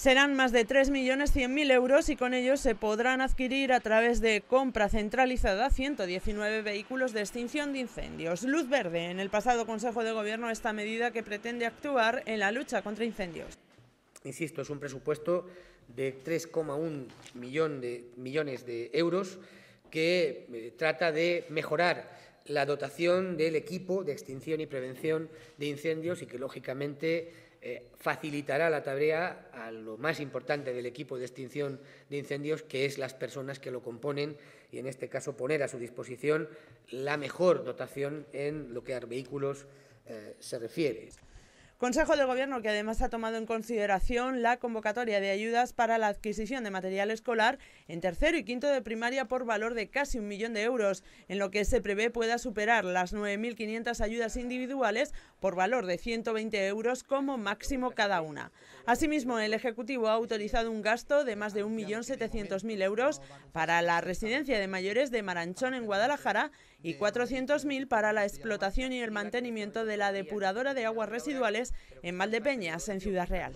Serán más de 3.100.000 euros y con ellos se podrán adquirir a través de compra centralizada 119 vehículos de extinción de incendios. Luz verde en el pasado Consejo de Gobierno esta medida que pretende actuar en la lucha contra incendios. Insisto, es un presupuesto de 3,1 millón de, millones de euros que eh, trata de mejorar la dotación del equipo de extinción y prevención de incendios y que, lógicamente, eh, facilitará la tarea a lo más importante del equipo de extinción de incendios, que es las personas que lo componen, y en este caso poner a su disposición la mejor dotación en lo que a vehículos eh, se refiere. Consejo del Gobierno que además ha tomado en consideración la convocatoria de ayudas para la adquisición de material escolar en tercero y quinto de primaria por valor de casi un millón de euros, en lo que se prevé pueda superar las 9.500 ayudas individuales por valor de 120 euros como máximo cada una. Asimismo, el Ejecutivo ha autorizado un gasto de más de 1.700.000 euros para la residencia de mayores de Maranchón en Guadalajara y 400.000 para la explotación y el mantenimiento de la depuradora de aguas residuales en Valdepeñas, en Ciudad Real.